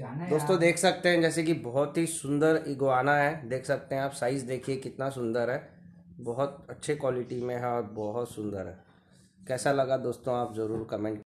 दोस्तों देख सकते हैं जैसे कि बहुत ही सुंदर इगुआना है देख सकते हैं आप साइज़ देखिए कितना सुंदर है बहुत अच्छे क्वालिटी में है और बहुत सुंदर है कैसा लगा दोस्तों आप ज़रूर कमेंट